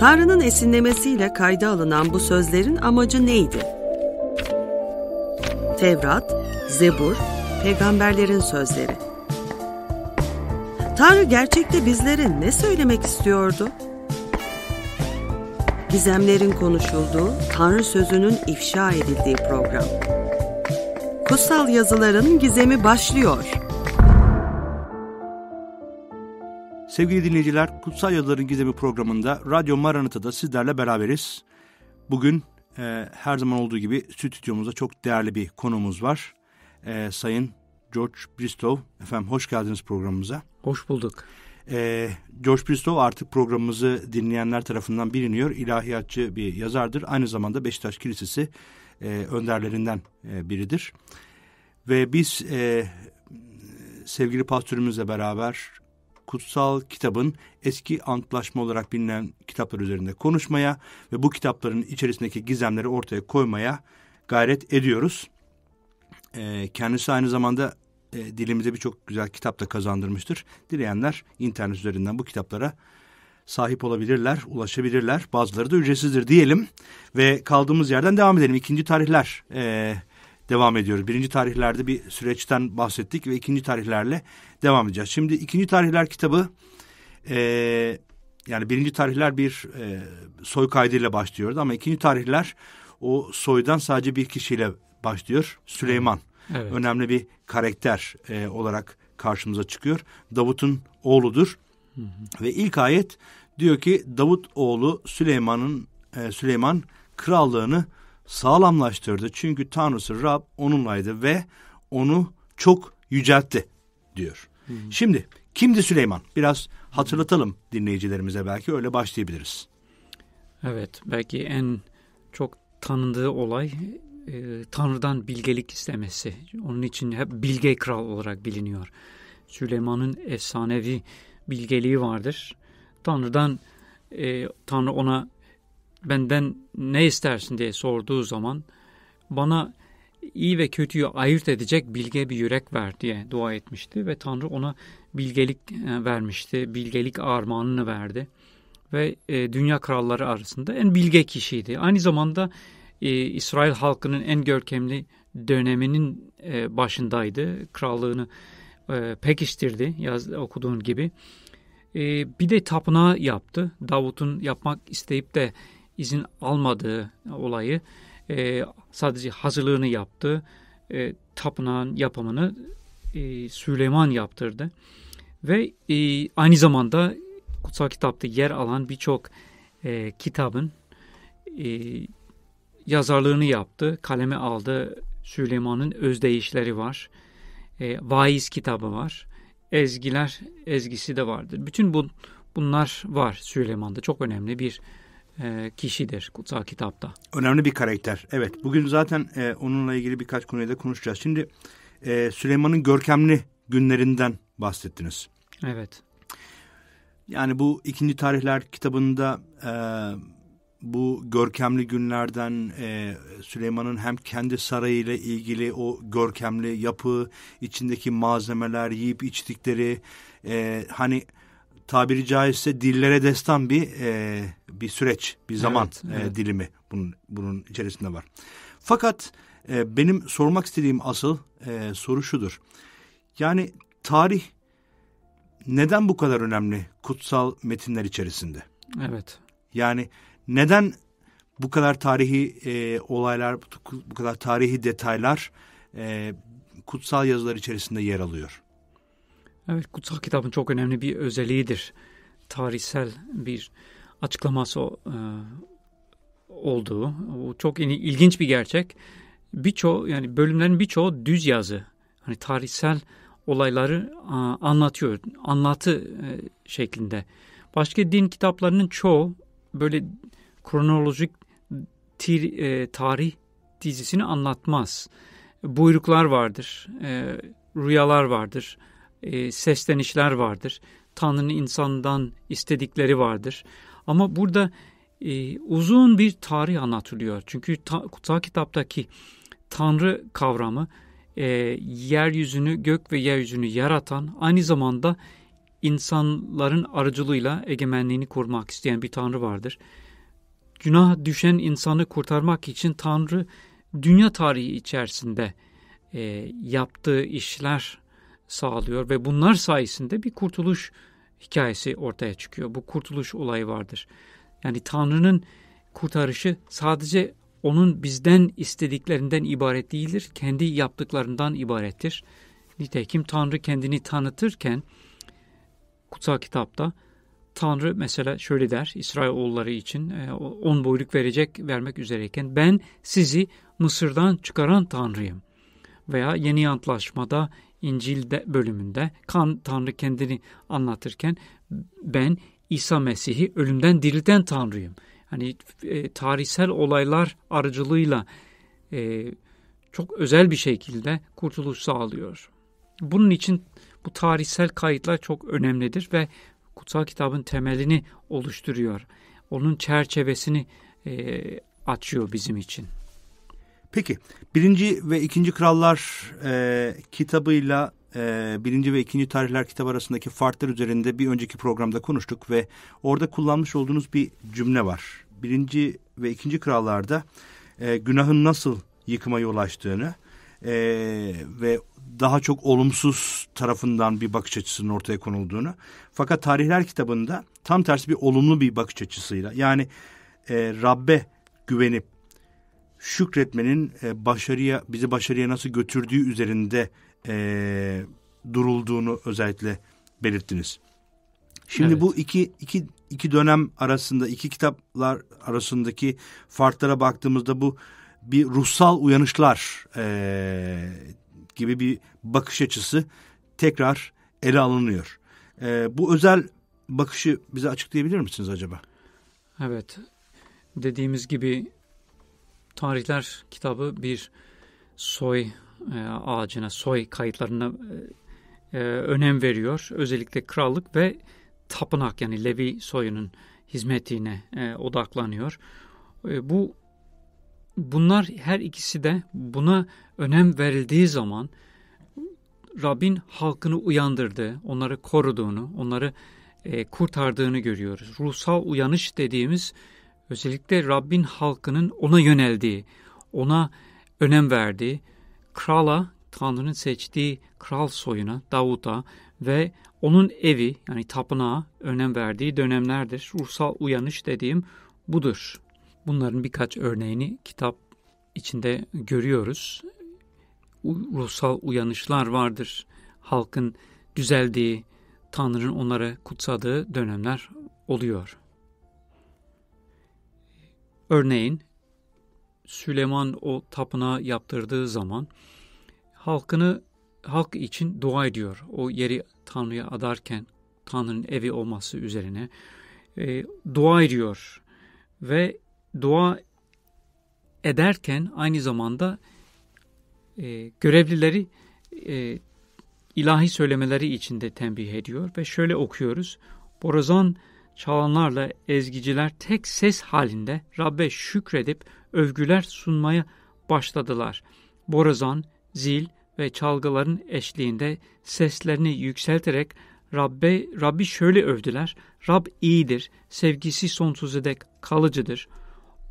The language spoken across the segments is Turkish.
Tanrı'nın esinlemesiyle kayda alınan bu sözlerin amacı neydi? Tevrat, Zebur, peygamberlerin sözleri. Tanrı gerçekte bizlere ne söylemek istiyordu? Gizemlerin konuşulduğu, Tanrı sözünün ifşa edildiği program. Kutsal yazıların gizemi başlıyor. Sevgili dinleyiciler, Kutsal Yılların Gizemi programında Radyo Maranıta'da sizlerle beraberiz. Bugün e, her zaman olduğu gibi stüdyomuzda çok değerli bir konumuz var. E, Sayın George Bristow, efendim hoş geldiniz programımıza. Hoş bulduk. E, George Bristow artık programımızı dinleyenler tarafından biliniyor. İlahiyatçı bir yazardır. Aynı zamanda Beşiktaş Kilisesi e, önderlerinden e, biridir. Ve biz e, sevgili pastörümüzle beraber kutsal kitabın eski antlaşma olarak bilinen kitaplar üzerinde konuşmaya ve bu kitapların içerisindeki gizemleri ortaya koymaya gayret ediyoruz. E, kendisi aynı zamanda e, dilimize birçok güzel kitap da kazandırmıştır. Dileyenler internet üzerinden bu kitaplara sahip olabilirler, ulaşabilirler. Bazıları da ücretsizdir diyelim ve kaldığımız yerden devam edelim. İkinci tarihler e, devam ediyoruz. Birinci tarihlerde bir süreçten bahsettik ve ikinci tarihlerle devam edeceğiz. Şimdi ikinci tarihler kitabı e, yani birinci tarihler bir e, soy kaydıyla başlıyordu ama ikinci tarihler o soydan sadece bir kişiyle başlıyor. Süleyman. Evet. Önemli bir karakter e, olarak karşımıza çıkıyor. Davut'un oğludur. Hı hı. Ve ilk ayet diyor ki Davut oğlu Süleyman'ın e, Süleyman krallığını sağlamlaştırdı. Çünkü Tanrısı Rab onunlaydı ve onu çok yüceltti diyor. Hı hmm. Şimdi kimdi Süleyman? Biraz hatırlatalım dinleyicilerimize belki öyle başlayabiliriz. Evet belki en çok tanındığı olay e, Tanrı'dan bilgelik istemesi. Onun için hep bilge kral olarak biliniyor. Süleyman'ın efsanevi bilgeliği vardır. Tanrı'dan e, Tanrı ona benden ne istersin diye sorduğu zaman bana iyi ve kötüyü ayırt edecek bilge bir yürek ver diye dua etmişti ve Tanrı ona bilgelik e, vermişti, bilgelik armağanını verdi ve e, dünya kralları arasında en bilge kişiydi. Aynı zamanda e, İsrail halkının en görkemli döneminin başındaydı, krallığını pekiştirdi yaz, okuduğun gibi. Bir de tapınağı yaptı. Davut'un yapmak isteyip de izin almadığı olayı e, sadece hazırlığını yaptı. E, tapınağın yapımını e, Süleyman yaptırdı. Ve e, aynı zamanda kutsal kitapta yer alan birçok e, kitabın e, yazarlığını yaptı. Kaleme aldı. Süleyman'ın özdeyişleri var. E, vaiz kitabı var. Ezgiler ezgisi de vardır. Bütün bu, bunlar var Süleyman'da. Çok önemli bir e, kişidir kutsal kitapta. Önemli bir karakter. Evet bugün zaten e, onunla ilgili birkaç konuyu da konuşacağız. Şimdi e, Süleyman'ın görkemli günlerinden bahsettiniz. Evet. Yani bu ikinci tarihler kitabında e, bu görkemli günlerden e, Süleyman'ın hem kendi sarayıyla ilgili o görkemli yapı, içindeki malzemeler, yiyip içtikleri, e, hani tabiri caizse dillere destan bir e, bir süreç, bir zaman e, evet, evet. E, dilimi bunun bunun içerisinde var. Fakat e, benim sormak istediğim asıl e, soru şudur. Yani tarih neden bu kadar önemli kutsal metinler içerisinde? Evet. Yani neden bu kadar tarihi e, olaylar, bu kadar tarihi detaylar e, kutsal yazılar içerisinde yer alıyor? Evet, kutsal kitabın çok önemli bir özelliğidir. Tarihsel bir açıklaması e, olduğu. Bu çok ilginç bir gerçek. Birçoğu yani bölümlerin birçoğu düz yazı. Hani tarihsel olayları a, anlatıyor. Anlatı e, şeklinde. Başka din kitaplarının çoğu böyle kronolojik tir, e, tarih dizisini anlatmaz. Buyruklar vardır, e, rüyalar vardır, e, seslenişler vardır. Tanrı'nın insandan istedikleri vardır. Ama burada e, uzun bir tarih anlatılıyor. Çünkü ta, kutsal kitaptaki Tanrı kavramı e, yeryüzünü, gök ve yeryüzünü yaratan aynı zamanda insanların aracılığıyla egemenliğini kurmak isteyen bir Tanrı vardır. Günah düşen insanı kurtarmak için Tanrı dünya tarihi içerisinde e, yaptığı işler sağlıyor ve bunlar sayesinde bir kurtuluş hikayesi ortaya çıkıyor. Bu kurtuluş olayı vardır. Yani Tanrı'nın kurtarışı sadece onun bizden istediklerinden ibaret değildir. Kendi yaptıklarından ibarettir. Nitekim Tanrı kendini tanıtırken kutsal kitapta Tanrı mesela şöyle der İsrailoğulları için e, on boyluk verecek vermek üzereyken ben sizi Mısır'dan çıkaran Tanrıyım. Veya yeni antlaşmada İncil'de bölümünde kan Tanrı kendini anlatırken ben İsa Mesih'i ölümden dirilten Tanrıyım. Hani e, tarihsel olaylar aracılığıyla e, çok özel bir şekilde kurtuluş sağlıyor. Bunun için bu tarihsel kayıtlar çok önemlidir ve kutsal kitabın temelini oluşturuyor. Onun çerçevesini e, açıyor bizim için. Peki birinci ve ikinci krallar e, kitabıyla e, birinci ve ikinci tarihler kitabı arasındaki farklar üzerinde bir önceki programda konuştuk ve orada kullanmış olduğunuz bir cümle var. Birinci ve ikinci krallarda e, günahın nasıl yıkıma yol açtığını e, ve daha çok olumsuz tarafından bir bakış açısının ortaya konulduğunu. Fakat tarihler kitabında tam tersi bir olumlu bir bakış açısıyla yani e, Rabbe güvenip şükretmenin e, başarıya bizi başarıya nasıl götürdüğü üzerinde e, durulduğunu özellikle belirttiniz. Şimdi evet. bu iki, iki, iki dönem arasında iki kitaplar arasındaki farklara baktığımızda bu bir ruhsal uyanışlar e, gibi bir bakış açısı tekrar ele alınıyor. E, bu özel bakışı bize açıklayabilir misiniz acaba? Evet. Dediğimiz gibi Tarihler kitabı bir soy e, ağacına, soy kayıtlarına e, e, önem veriyor. Özellikle krallık ve tapınak yani Levi soyunun hizmetine e, odaklanıyor. E, bu bunlar her ikisi de buna önem verildiği zaman Rabbin halkını uyandırdı, onları koruduğunu, onları e, kurtardığını görüyoruz. Ruhsal uyanış dediğimiz özellikle Rabbin halkının ona yöneldiği, ona önem verdiği, krala, Tanrı'nın seçtiği kral soyuna, Davut'a ve onun evi yani tapınağa önem verdiği dönemlerdir. Ruhsal uyanış dediğim budur. Bunların birkaç örneğini kitap içinde görüyoruz. Ruhsal uyanışlar vardır. Halkın düzeldiği, Tanrı'nın onlara kutsadığı dönemler oluyor. Örneğin Süleyman o tapınağı yaptırdığı zaman halkını halk için dua ediyor. O yeri Tanrı'ya adarken Tanrı'nın evi olması üzerine e, dua ediyor ve dua ederken aynı zamanda e, görevlileri e, ilahi söylemeleri içinde tembih ediyor ve şöyle okuyoruz. Borazan çalanlarla ezgiciler tek ses halinde Rab'be şükredip övgüler sunmaya başladılar. Borazan, zil ve çalgıların eşliğinde seslerini yükselterek Rabbe, Rabbi şöyle övdüler. Rab iyidir, sevgisi sonsuz edek, kalıcıdır.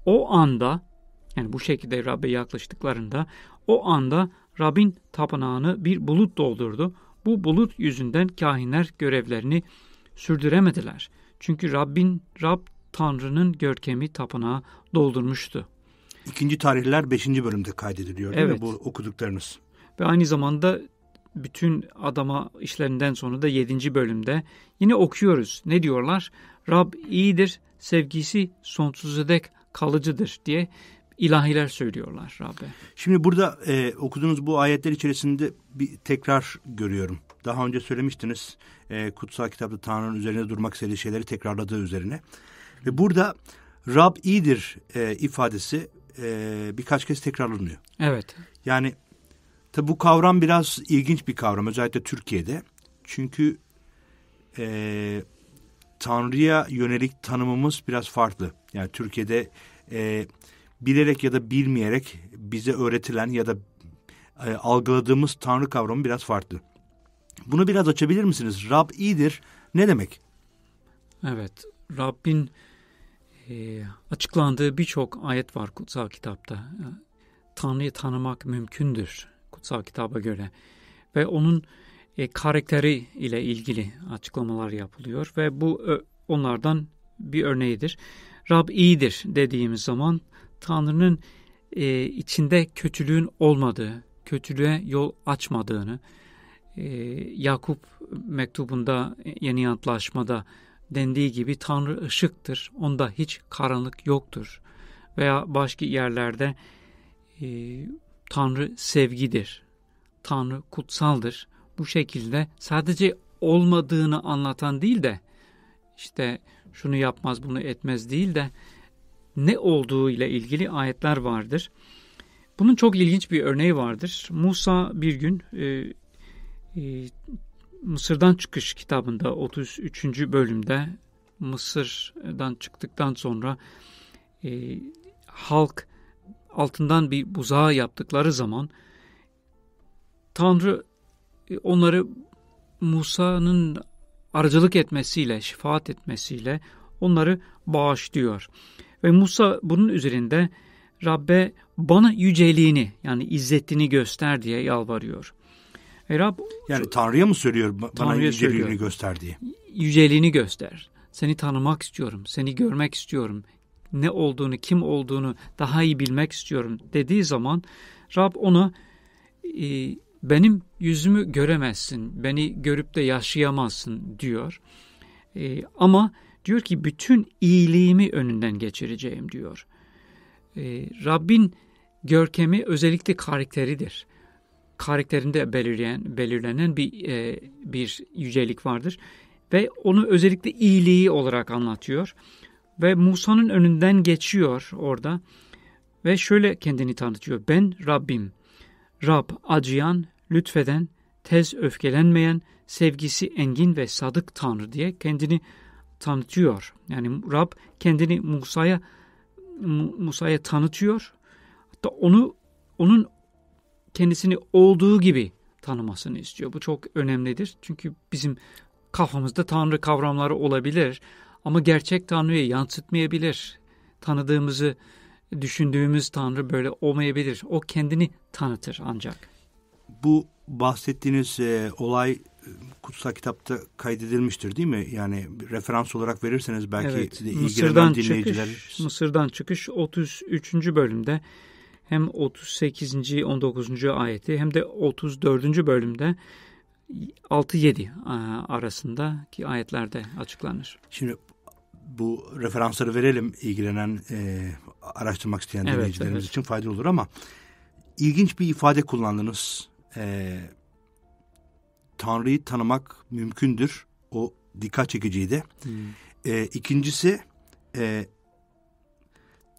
O anda, yani bu şekilde Rabbe yaklaştıklarında, o anda Rabbin tapınağını bir bulut doldurdu. Bu bulut yüzünden kahinler görevlerini sürdüremediler. Çünkü Rabbin, Rab Tanrı'nın görkemi tapınağı doldurmuştu. İkinci tarihler beşinci bölümde kaydediliyor değil evet. mi bu okuduklarınız? Ve aynı zamanda bütün adama işlerinden sonra da yedinci bölümde yine okuyoruz. Ne diyorlar? Rab iyidir, sevgisi sonsuza dek kalıcıdır diye ilahiler söylüyorlar Rab'be. Şimdi burada e, okuduğunuz bu ayetler içerisinde bir tekrar görüyorum. Daha önce söylemiştiniz e, kutsal kitapta Tanrı'nın üzerine durmak istediği şeyleri tekrarladığı üzerine. Ve burada Rab iyidir e, ifadesi e, birkaç kez tekrarlanıyor. Evet. Yani tabi bu kavram biraz ilginç bir kavram özellikle Türkiye'de. Çünkü e, Tanrı'ya yönelik tanımımız biraz farklı. Yani Türkiye'de e, bilerek ya da bilmeyerek bize öğretilen ya da e, algıladığımız Tanrı kavramı biraz farklı. Bunu biraz açabilir misiniz? Rab iyidir ne demek? Evet Rabbin e, açıklandığı birçok ayet var kutsal kitapta. E, Tanrı'yı tanımak mümkündür kutsal kitaba göre ve onun e, karakteri ile ilgili açıklamalar yapılıyor ve bu ö, onlardan bir örneğidir. Rab iyidir dediğimiz zaman Tanrı'nın e, içinde kötülüğün olmadığı, kötülüğe yol açmadığını, ee, Yakup mektubunda e, yeni antlaşmada dendiği gibi Tanrı ışıktır. Onda hiç karanlık yoktur. Veya başka yerlerde e, Tanrı sevgidir. Tanrı kutsaldır. Bu şekilde sadece olmadığını anlatan değil de işte şunu yapmaz bunu etmez değil de ne olduğu ile ilgili ayetler vardır. Bunun çok ilginç bir örneği vardır. Musa bir gün e, ee, Mısır'dan Çıkış kitabında 33. bölümde Mısır'dan çıktıktan sonra e, halk altından bir buzağı yaptıkları zaman Tanrı e, onları Musa'nın aracılık etmesiyle, şifaat etmesiyle onları bağışlıyor. Ve Musa bunun üzerinde Rabbe bana yüceliğini yani izzetini göster diye yalvarıyor. E Rab, yani Tanrı'ya mı söylüyor bana Tanrı'ya yüceliğini söylüyor. göster diye? Yüceliğini göster. Seni tanımak istiyorum, seni görmek istiyorum, ne olduğunu, kim olduğunu daha iyi bilmek istiyorum dediği zaman Rab ona e, benim yüzümü göremezsin, beni görüp de yaşayamazsın diyor. E, ama diyor ki bütün iyiliğimi önünden geçireceğim diyor. E, Rabbin görkemi özellikle karakteridir karakterinde belirleyen belirlenen bir e, bir yücelik vardır ve onu özellikle iyiliği olarak anlatıyor ve Musa'nın önünden geçiyor orada ve şöyle kendini tanıtıyor. Ben Rabbim. Rab acıyan, lütfeden, tez öfkelenmeyen, sevgisi engin ve sadık Tanrı diye kendini tanıtıyor. Yani Rab kendini Musa'ya Musa'ya tanıtıyor. Hatta onu onun kendisini olduğu gibi tanımasını istiyor. Bu çok önemlidir. Çünkü bizim kafamızda tanrı kavramları olabilir ama gerçek tanrıyı yansıtmayabilir. Tanıdığımızı düşündüğümüz tanrı böyle olmayabilir. O kendini tanıtır ancak. Bu bahsettiğiniz e, olay e, kutsal kitapta kaydedilmiştir değil mi? Yani referans olarak verirseniz belki evet, ilgilenen Mısır'dan dinleyiciler... Çıkış, Mısır'dan çıkış 33. bölümde hem 38. 19. ayeti hem de 34. bölümde 6-7 e, arasındaki ayetlerde açıklanır. Şimdi bu referansları verelim ilgilenen, e, araştırmak isteyen evet, dinleyicilerimiz evet. için faydalı olur ama ilginç bir ifade kullandınız. E, Tanrı'yı tanımak mümkündür. O dikkat çekiciydi. Hmm. E, ikincisi e,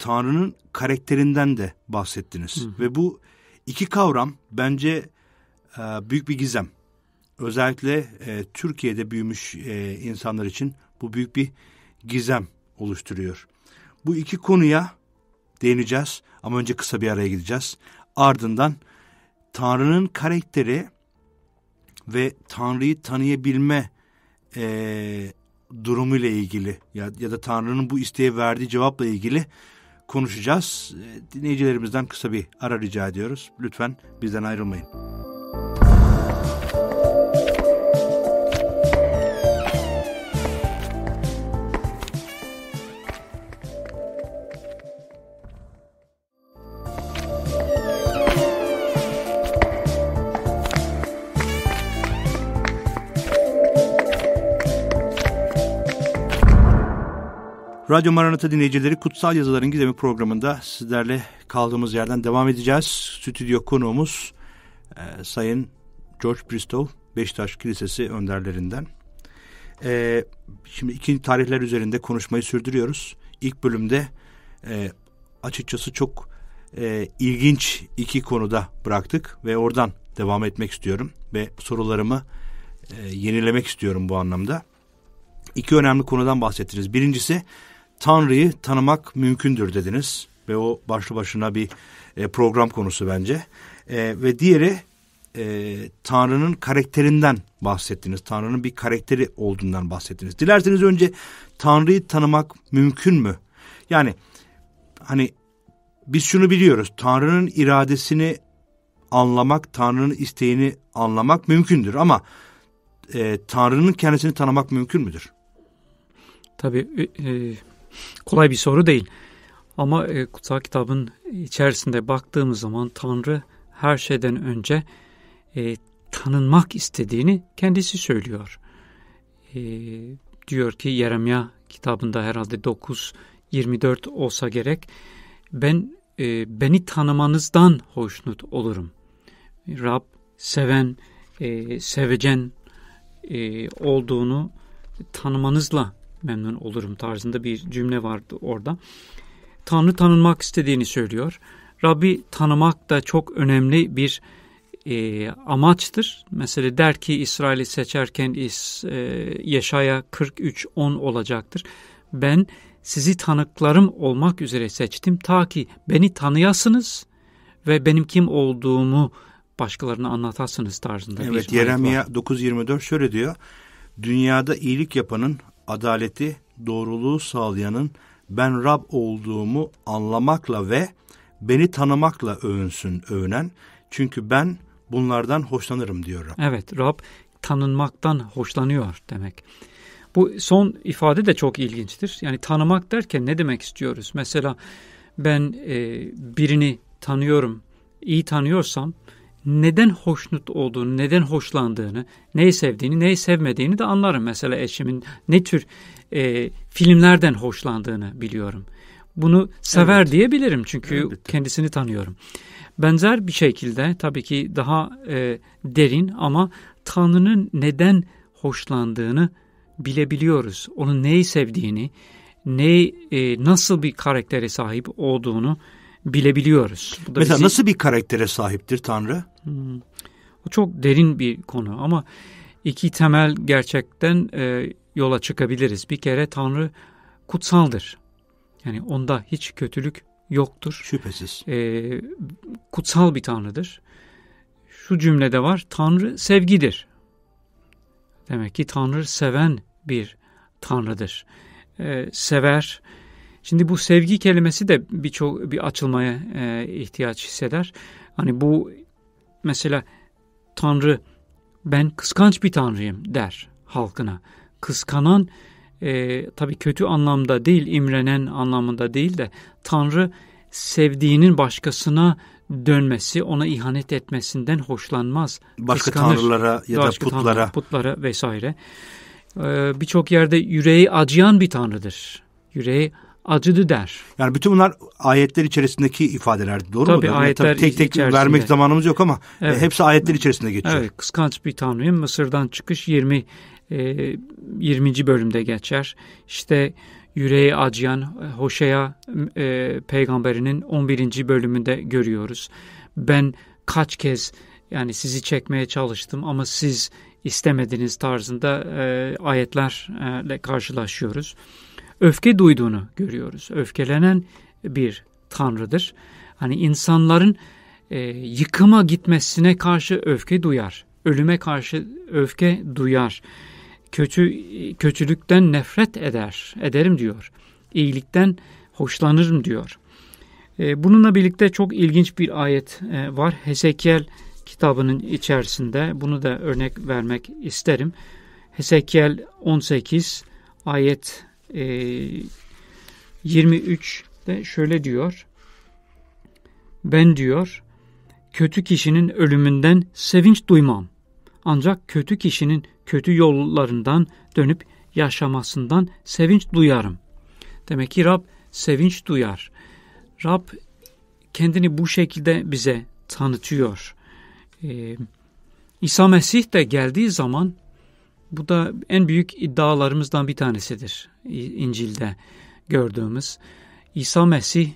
Tanrı'nın karakterinden de bahsettiniz. Hı hı. Ve bu iki kavram bence e, büyük bir gizem. Özellikle e, Türkiye'de büyümüş e, insanlar için bu büyük bir gizem oluşturuyor. Bu iki konuya değineceğiz ama önce kısa bir araya gideceğiz. Ardından Tanrı'nın karakteri ve Tanrı'yı tanıyabilme e, durumuyla ilgili ya, ya da Tanrı'nın bu isteğe verdiği cevapla ilgili konuşacağız. Dinleyicilerimizden kısa bir ara rica ediyoruz. Lütfen bizden ayrılmayın. Radyo Maranata dinleyicileri Kutsal Yazıların Gizemi programında sizlerle kaldığımız yerden devam edeceğiz. Stüdyo konuğumuz e, Sayın George Bristol Beşiktaş Kilisesi önderlerinden. E, şimdi ikinci tarihler üzerinde konuşmayı sürdürüyoruz. İlk bölümde e, açıkçası çok e, ilginç iki konuda bıraktık ve oradan devam etmek istiyorum ve sorularımı e, yenilemek istiyorum bu anlamda. İki önemli konudan bahsettiniz. Birincisi Tanrı'yı tanımak mümkündür dediniz ve o başlı başına bir e, program konusu bence. E, ve diğeri e, Tanrı'nın karakterinden bahsettiniz. Tanrı'nın bir karakteri olduğundan bahsettiniz. Dilerseniz önce Tanrı'yı tanımak mümkün mü? Yani hani biz şunu biliyoruz. Tanrı'nın iradesini anlamak, Tanrı'nın isteğini anlamak mümkündür ama e, Tanrı'nın kendisini tanımak mümkün müdür? Tabii e, e Kolay bir soru değil. Ama e, kutsal kitabın içerisinde baktığımız zaman Tanrı her şeyden önce e, tanınmak istediğini kendisi söylüyor. E, diyor ki Yeremya kitabında herhalde 9-24 olsa gerek ben e, beni tanımanızdan hoşnut olurum. Rab seven, e, sevecen e, olduğunu tanımanızla memnun olurum tarzında bir cümle vardı orada. Tanrı tanınmak istediğini söylüyor. Rabbi tanımak da çok önemli bir e, amaçtır. Mesela der ki İsrail'i seçerken is, e, Yaşaya 43.10 olacaktır. Ben sizi tanıklarım olmak üzere seçtim ta ki beni tanıyasınız ve benim kim olduğumu başkalarına anlatasınız tarzında. Evet Yeremya 9.24 şöyle diyor. Dünyada iyilik yapanın adaleti, doğruluğu sağlayanın ben Rab olduğumu anlamakla ve beni tanımakla övünsün övünen. Çünkü ben bunlardan hoşlanırım diyor Rab. Evet Rab tanınmaktan hoşlanıyor demek. Bu son ifade de çok ilginçtir. Yani tanımak derken ne demek istiyoruz? Mesela ben e, birini tanıyorum, iyi tanıyorsam neden hoşnut olduğunu, neden hoşlandığını, neyi sevdiğini, neyi sevmediğini de anlarım. Mesela eşimin ne tür e, filmlerden hoşlandığını biliyorum. Bunu sever evet. diyebilirim çünkü evet. kendisini tanıyorum. Benzer bir şekilde tabii ki daha e, derin ama Tanrı'nın neden hoşlandığını bilebiliyoruz. Onun neyi sevdiğini, neyi e, nasıl bir karaktere sahip olduğunu bilebiliyoruz. Bu da Mesela bizi... nasıl bir karaktere sahiptir Tanrı? Hmm. O çok derin bir konu ama iki temel gerçekten e, yola çıkabiliriz. Bir kere Tanrı kutsaldır. Yani onda hiç kötülük yoktur. Şüphesiz. E, kutsal bir Tanrıdır. Şu cümlede var. Tanrı sevgidir. Demek ki Tanrı seven bir Tanrıdır. E, sever. Şimdi bu sevgi kelimesi de birçok bir açılmaya e, ihtiyaç hisseder. Hani bu Mesela Tanrı ben kıskanç bir Tanrıyım der halkına. Kıskanan e, tabii kötü anlamda değil, imrenen anlamında değil de Tanrı sevdiğinin başkasına dönmesi, ona ihanet etmesinden hoşlanmaz. Başka Kıskanır. tanrılara ya da Başka putlara. putlara vesaire. Ee, Birçok yerde yüreği acıyan bir tanrıdır. Yüreği acıdı der. Yani bütün bunlar ayetler içerisindeki ifadeler doğru mu? Tabii ayetler yani, tabii tek tek vermek zamanımız yok ama e, evet. hepsi ayetler içerisinde geçiyor. Evet kıskanç bir tanrıyım Mısır'dan çıkış 20 20. E, bölümde geçer. İşte yüreği acıyan e, Hoşea e, peygamberinin 11. bölümünde görüyoruz. Ben kaç kez yani sizi çekmeye çalıştım ama siz istemediniz tarzında e, ayetlerle karşılaşıyoruz öfke duyduğunu görüyoruz. Öfkelenen bir tanrıdır. Hani insanların e, yıkıma gitmesine karşı öfke duyar. Ölüme karşı öfke duyar. Kötü kötülükten nefret eder. Ederim diyor. İyilikten hoşlanırım diyor. E, bununla birlikte çok ilginç bir ayet e, var. Hesekiel kitabının içerisinde bunu da örnek vermek isterim. Hesekiel 18 ayet e, ee, 23'te şöyle diyor. Ben diyor kötü kişinin ölümünden sevinç duymam. Ancak kötü kişinin kötü yollarından dönüp yaşamasından sevinç duyarım. Demek ki Rab sevinç duyar. Rab kendini bu şekilde bize tanıtıyor. Ee, İsa Mesih de geldiği zaman bu da en büyük iddialarımızdan bir tanesidir İncil'de gördüğümüz. İsa Mesih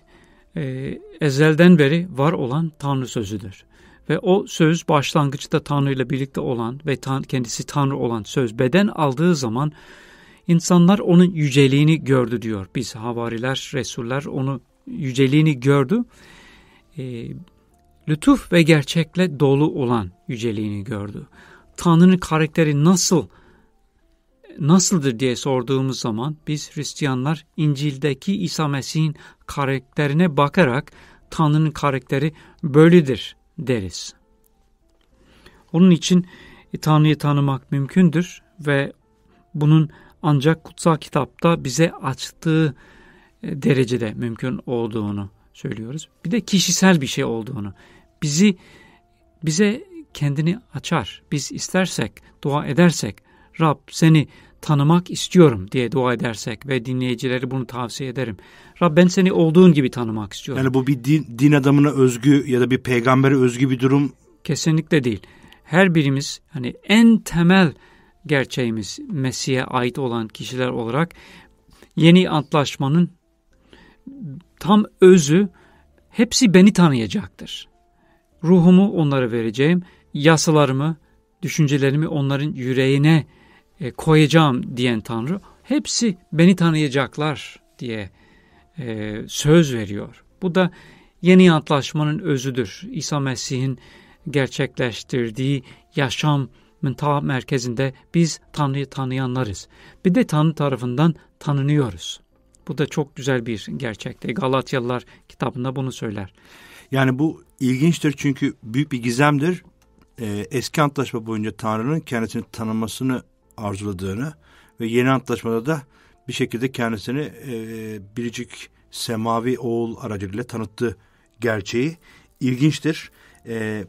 e, ezelden beri var olan Tanrı sözüdür. Ve o söz başlangıçta Tanrı ile birlikte olan ve tan kendisi Tanrı olan söz beden aldığı zaman insanlar onun yüceliğini gördü diyor. Biz havariler, Resuller onu yüceliğini gördü. E, lütuf ve gerçekle dolu olan yüceliğini gördü. Tanrı'nın karakteri nasıl nasıldır diye sorduğumuz zaman biz Hristiyanlar İncil'deki İsa Mesih'in karakterine bakarak Tanrı'nın karakteri böyledir deriz. Onun için e, Tanrı'yı tanımak mümkündür ve bunun ancak kutsal kitapta bize açtığı e, derecede mümkün olduğunu söylüyoruz. Bir de kişisel bir şey olduğunu. Bizi bize kendini açar. Biz istersek, dua edersek Rab seni tanımak istiyorum diye dua edersek ve dinleyicileri bunu tavsiye ederim. Rab ben seni olduğun gibi tanımak istiyorum. Yani bu bir din, din adamına özgü ya da bir peygambere özgü bir durum kesinlikle değil. Her birimiz hani en temel gerçeğimiz Mesih'e ait olan kişiler olarak yeni antlaşmanın tam özü hepsi beni tanıyacaktır. Ruhumu onlara vereceğim, yasalarımı, düşüncelerimi onların yüreğine e, koyacağım diyen Tanrı hepsi beni tanıyacaklar diye e, söz veriyor. Bu da yeni antlaşmanın özüdür. İsa Mesih'in gerçekleştirdiği yaşam ta merkezinde biz Tanrı'yı tanıyanlarız. Bir de Tanrı tarafından tanınıyoruz. Bu da çok güzel bir gerçekte. Galatyalılar kitabında bunu söyler. Yani bu ilginçtir çünkü büyük bir gizemdir. Ee, eski antlaşma boyunca Tanrı'nın kendisini tanımasını arzuladığını ve yeni antlaşmada da bir şekilde kendisini e, Biricik Semavi Oğul aracılığıyla tanıttığı gerçeği ilginçtir. E,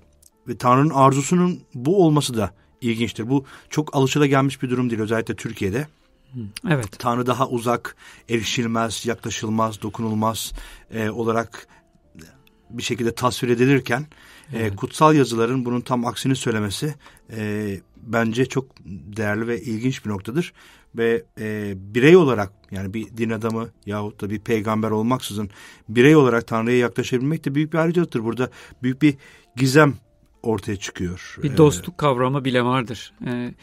ve Tanrı'nın arzusunun bu olması da ilginçtir. Bu çok alışılagelmiş bir durum değil özellikle Türkiye'de. Evet. Tanrı daha uzak, erişilmez, yaklaşılmaz, dokunulmaz e, olarak bir şekilde tasvir edilirken e, evet. kutsal yazıların bunun tam aksini söylemesi e, bence çok değerli ve ilginç bir noktadır. Ve e, birey olarak yani bir din adamı yahut da bir peygamber olmaksızın birey olarak Tanrı'ya yaklaşabilmek de büyük bir ayrıcalıktır. Burada büyük bir gizem ortaya çıkıyor. Bir e, dostluk kavramı bile vardır. Ee,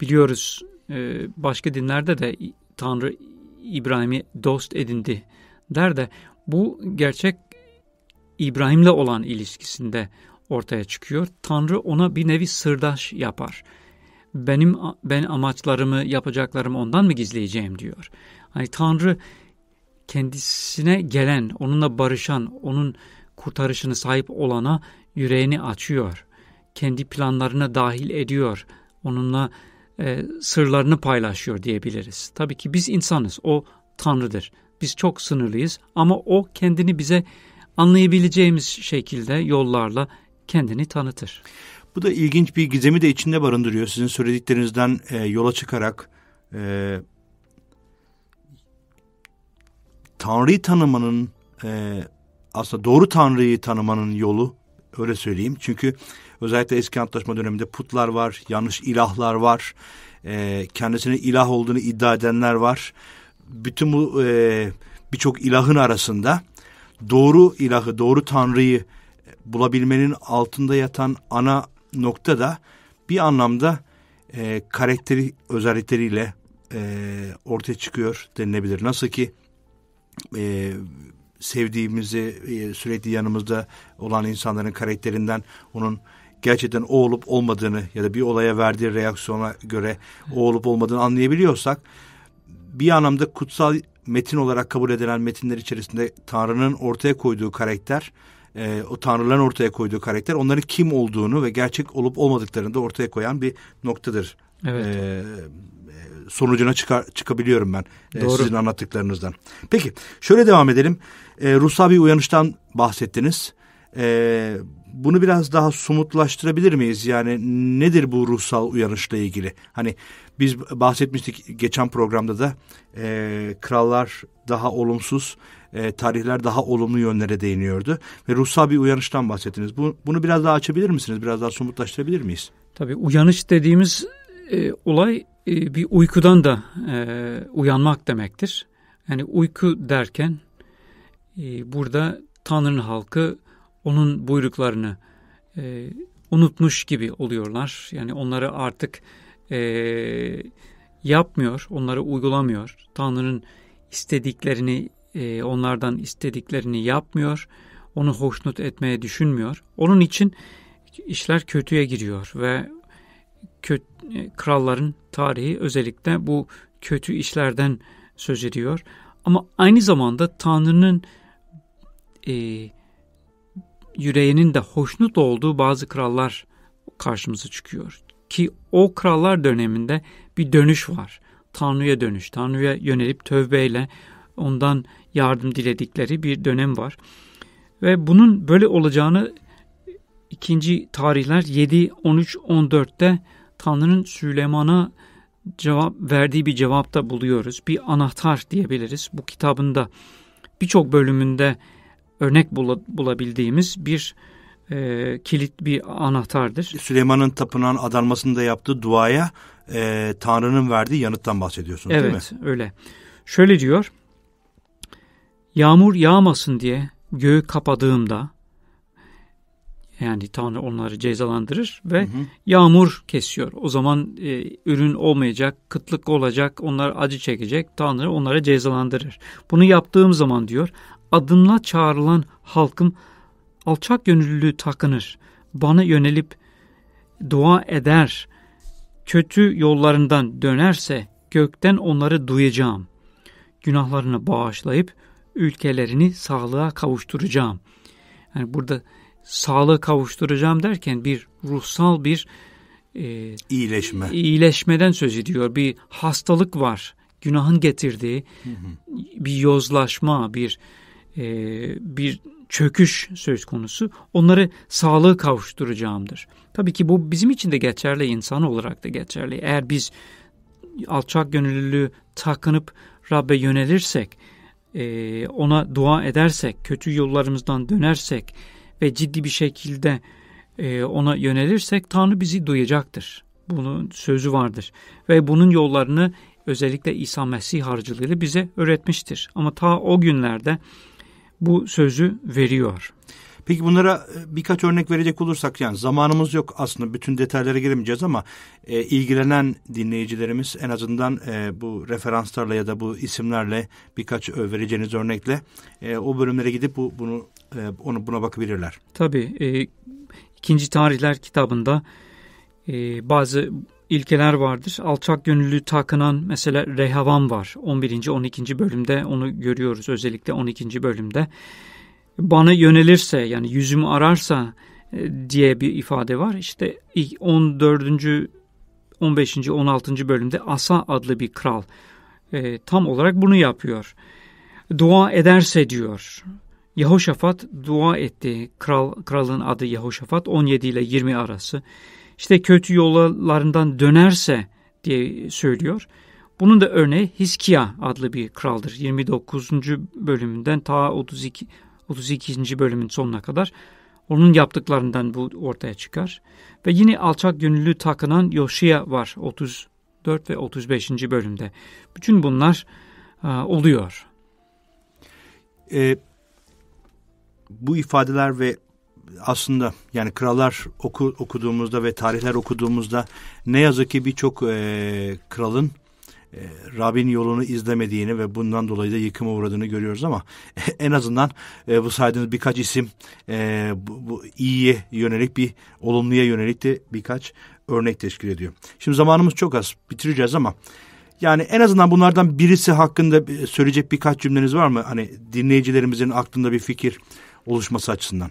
biliyoruz e, başka dinlerde de Tanrı İbrahim'i dost edindi der de bu gerçek İbrahim'le olan ilişkisinde ortaya çıkıyor. Tanrı ona bir nevi sırdaş yapar. Benim ben amaçlarımı, yapacaklarımı ondan mı gizleyeceğim diyor. Hani Tanrı kendisine gelen, onunla barışan, onun kurtarışını sahip olana yüreğini açıyor. Kendi planlarına dahil ediyor. Onunla e, sırlarını paylaşıyor diyebiliriz. Tabii ki biz insanız, o Tanrı'dır. Biz çok sınırlıyız ama o kendini bize anlayabileceğimiz şekilde yollarla kendini tanıtır. Bu da ilginç bir gizemi de içinde barındırıyor. Sizin söylediklerinizden e, yola çıkarak e, Tanrı'yı tanımanın e, aslında doğru Tanrı'yı tanımanın yolu öyle söyleyeyim. Çünkü özellikle eski antlaşma döneminde putlar var, yanlış ilahlar var, e, kendisine ilah olduğunu iddia edenler var. Bütün bu e, birçok ilahın arasında doğru ilahı, doğru tanrıyı bulabilmenin altında yatan ana nokta da bir anlamda e, karakteri özellikleriyle e, ortaya çıkıyor denilebilir. Nasıl ki e, sevdiğimizi e, sürekli yanımızda olan insanların karakterinden onun gerçekten o olup olmadığını ya da bir olaya verdiği reaksiyona göre o olup olmadığını anlayabiliyorsak bir anlamda kutsal metin olarak kabul edilen metinler içerisinde Tanrı'nın ortaya koyduğu karakter, e, o Tanrıların ortaya koyduğu karakter onların kim olduğunu ve gerçek olup olmadıklarını da ortaya koyan bir noktadır. Evet. E, e sonucuna çıkar, çıkabiliyorum ben e, Doğru. E, sizin anlattıklarınızdan. Peki şöyle devam edelim. E, ruhsal bir uyanıştan bahsettiniz. E, bunu biraz daha somutlaştırabilir miyiz? Yani nedir bu ruhsal uyanışla ilgili? Hani biz bahsetmiştik geçen programda da e, krallar daha olumsuz, e, tarihler daha olumlu yönlere değiniyordu. Ve ruhsal bir uyanıştan bahsettiniz. Bu, bunu biraz daha açabilir misiniz? Biraz daha somutlaştırabilir miyiz? Tabii uyanış dediğimiz e, olay e, bir uykudan da e, uyanmak demektir. Yani uyku derken e, burada Tanrı'nın halkı onun buyruklarını e, unutmuş gibi oluyorlar. Yani onları artık e, yapmıyor, onları uygulamıyor. Tanrı'nın istediklerini, e, onlardan istediklerini yapmıyor. Onu hoşnut etmeye düşünmüyor. Onun için işler kötüye giriyor ve kötü, e, kralların tarihi özellikle bu kötü işlerden söz ediyor. Ama aynı zamanda Tanrı'nın e, yüreğinin de hoşnut olduğu bazı krallar karşımıza çıkıyor. Ki o krallar döneminde bir dönüş var. Tanrı'ya dönüş, Tanrı'ya yönelip tövbeyle ondan yardım diledikleri bir dönem var. Ve bunun böyle olacağını ikinci tarihler 7, 13, 14'te Tanrı'nın Süleyman'a cevap verdiği bir cevapta buluyoruz. Bir anahtar diyebiliriz bu kitabında. Birçok bölümünde örnek bulabildiğimiz bir e, kilit bir anahtardır. Süleyman'ın tapınağın adanmasını yaptığı duaya e, Tanrı'nın verdiği yanıttan bahsediyorsunuz evet, değil mi? Evet öyle. Şöyle diyor. Yağmur yağmasın diye göğü kapadığımda yani Tanrı onları cezalandırır ve hı hı. yağmur kesiyor. O zaman e, ürün olmayacak, kıtlık olacak, onlar acı çekecek. Tanrı onları cezalandırır. Bunu yaptığım zaman diyor adımla çağrılan halkım alçak gönüllülüğü takınır, bana yönelip dua eder, kötü yollarından dönerse gökten onları duyacağım. Günahlarını bağışlayıp ülkelerini sağlığa kavuşturacağım. Yani burada sağlığı kavuşturacağım derken bir ruhsal bir e, iyileşme iyileşmeden söz ediyor. Bir hastalık var. Günahın getirdiği hı hı. bir yozlaşma, bir e, bir çöküş söz konusu. Onları sağlığı kavuşturacağımdır. Tabii ki bu bizim için de geçerli, insan olarak da geçerli. Eğer biz alçak gönüllülüğü takınıp Rab'be yönelirsek, e, ona dua edersek, kötü yollarımızdan dönersek ve ciddi bir şekilde e, ona yönelirsek Tanrı bizi duyacaktır. Bunun sözü vardır ve bunun yollarını özellikle İsa Mesih harcılığıyla bize öğretmiştir. Ama ta o günlerde bu sözü veriyor. Peki bunlara e, birkaç örnek verecek olursak yani zamanımız yok aslında bütün detaylara giremeyeceğiz ama e, ilgilenen dinleyicilerimiz en azından e, bu referanslarla ya da bu isimlerle birkaç e, vereceğiniz örnekle e, o bölümlere gidip bu bunu e, onu buna bakabilirler. Tabii e, ikinci tarihler kitabında e, bazı ilkeler vardır. Alçak gönüllü takınan mesela rehavam var. 11. 12. bölümde onu görüyoruz özellikle 12. bölümde. Bana yönelirse yani yüzümü ararsa e, diye bir ifade var. İşte 14. 15. 16. bölümde Asa adlı bir kral e, tam olarak bunu yapıyor. Dua ederse diyor. Yahoşafat dua etti. Kral kralın adı Yahoşafat 17 ile 20 arası işte kötü yollarından dönerse diye söylüyor. Bunun da örneği Hiskiya adlı bir kraldır. 29. bölümünden ta 32 32. bölümün sonuna kadar onun yaptıklarından bu ortaya çıkar. Ve yine alçak gönüllü takınan Yoşiya var 34 ve 35. bölümde. Bütün bunlar a, e, oluyor. E, bu ifadeler ve aslında yani krallar oku, okuduğumuzda ve tarihler okuduğumuzda ne yazık ki birçok e, kralın e, Rabbin yolunu izlemediğini ve bundan dolayı da yıkıma uğradığını görüyoruz ama en azından e, bu saydığınız birkaç isim e, bu, bu iyiye yönelik bir olumluya yönelik de birkaç örnek teşkil ediyor. Şimdi zamanımız çok az bitireceğiz ama yani en azından bunlardan birisi hakkında e, söyleyecek birkaç cümleniz var mı? Hani dinleyicilerimizin aklında bir fikir oluşması açısından.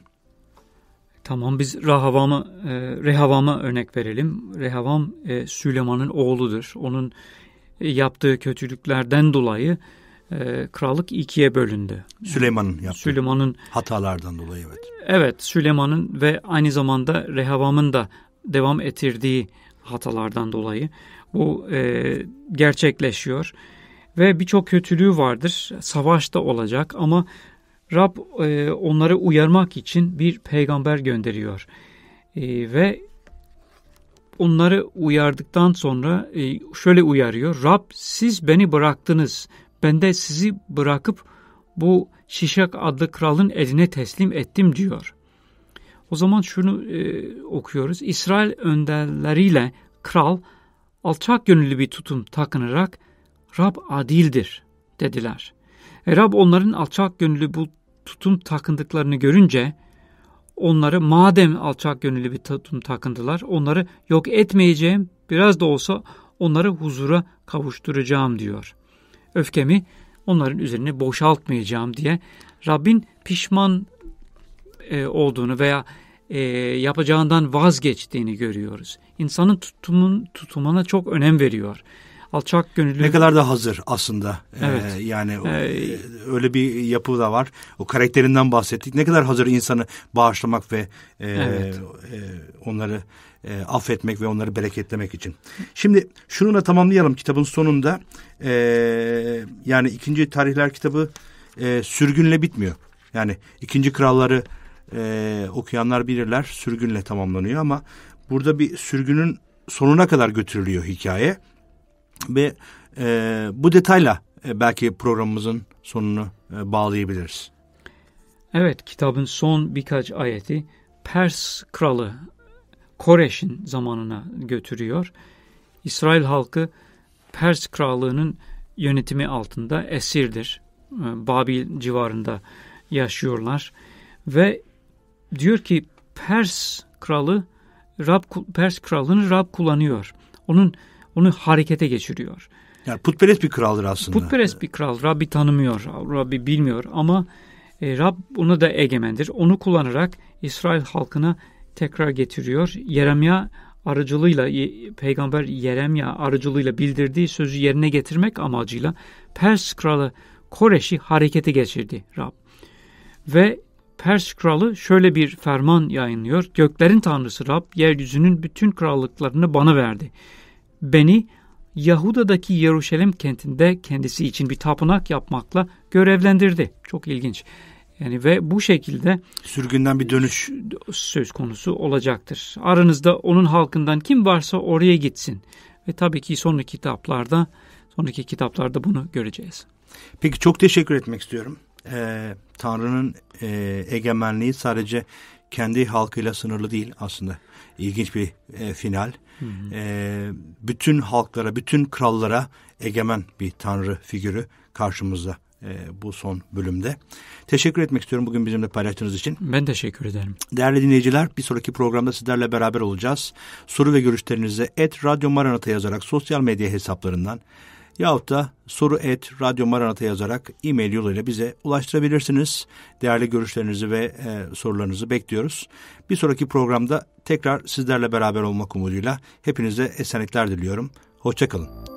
Tamam biz Rahavam'a e, Rehavam'a örnek verelim. Rehavam e, Süleyman'ın oğludur. Onun e, yaptığı kötülüklerden dolayı e, krallık ikiye bölündü. Süleyman'ın yaptığı. Süleyman'ın hatalardan dolayı evet. Evet Süleyman'ın ve aynı zamanda Rehavam'ın da devam ettirdiği hatalardan dolayı bu e, gerçekleşiyor. Ve birçok kötülüğü vardır. Savaş da olacak ama Rab e, onları uyarmak için bir peygamber gönderiyor. E, ve onları uyardıktan sonra e, şöyle uyarıyor. Rab siz beni bıraktınız. Ben de sizi bırakıp bu Şişak adlı kralın eline teslim ettim diyor. O zaman şunu e, okuyoruz. İsrail önderleriyle kral alçak gönüllü bir tutum takınarak Rab adildir dediler. Ve Rab onların alçak gönüllü bu tutum takındıklarını görünce onları madem alçak gönüllü bir tutum takındılar onları yok etmeyeceğim biraz da olsa onları huzura kavuşturacağım diyor. Öfkemi onların üzerine boşaltmayacağım diye Rabbin pişman e, olduğunu veya e, yapacağından vazgeçtiğini görüyoruz. İnsanın tutumun, tutumuna çok önem veriyor alçak gönüllü. Ne kadar da hazır aslında. Evet. Ee, yani ee, e, öyle bir yapı da var. O karakterinden bahsettik. Ne kadar hazır insanı bağışlamak ve e, evet. e, onları e, affetmek ve onları bereketlemek için. Şimdi şununla tamamlayalım kitabın sonunda. E, yani ikinci tarihler kitabı e, sürgünle bitmiyor. Yani ikinci kralları e, okuyanlar bilirler sürgünle tamamlanıyor ama burada bir sürgünün sonuna kadar götürülüyor hikaye ve e, bu detayla e, belki programımızın sonunu e, bağlayabiliriz. Evet kitabın son birkaç ayeti Pers kralı Koreş'in zamanına götürüyor. İsrail halkı Pers krallığının yönetimi altında esirdir. E, Babil civarında yaşıyorlar ve diyor ki Pers kralı Rab, Pers kralını Rab kullanıyor. Onun onu harekete geçiriyor. Yani putperest bir kraldır aslında. Putperest bir kral. Rabbi tanımıyor, Rabbi bilmiyor ama e, Rab ona da egemendir. Onu kullanarak İsrail halkına tekrar getiriyor. Yeremya aracılığıyla peygamber Yeremya aracılığıyla bildirdiği sözü yerine getirmek amacıyla Pers kralı Koreş'i harekete geçirdi Rab. Ve Pers kralı şöyle bir ferman yayınlıyor. Göklerin tanrısı Rab yeryüzünün bütün krallıklarını bana verdi beni Yahuda'daki Yeruşalim kentinde kendisi için bir tapınak yapmakla görevlendirdi. Çok ilginç. Yani ve bu şekilde sürgünden bir dönüş söz konusu olacaktır. Aranızda onun halkından kim varsa oraya gitsin. Ve tabii ki sonraki kitaplarda sonraki kitaplarda bunu göreceğiz. Peki çok teşekkür etmek istiyorum. Ee, Tanrı'nın e, egemenliği sadece kendi halkıyla sınırlı değil aslında. İlginç bir e, final. Hı hı. E, bütün halklara, bütün krallara egemen bir tanrı figürü karşımızda e, bu son bölümde. Teşekkür etmek istiyorum bugün bizimle paylaştığınız için. Ben teşekkür ederim. Değerli dinleyiciler bir sonraki programda sizlerle beraber olacağız. Soru ve görüşlerinizi et Radyo Maranata yazarak sosyal medya hesaplarından yahut da soru et radyo radyomaranata yazarak e-mail yoluyla bize ulaştırabilirsiniz. Değerli görüşlerinizi ve e, sorularınızı bekliyoruz. Bir sonraki programda tekrar sizlerle beraber olmak umuduyla hepinize esenlikler diliyorum. Hoşçakalın.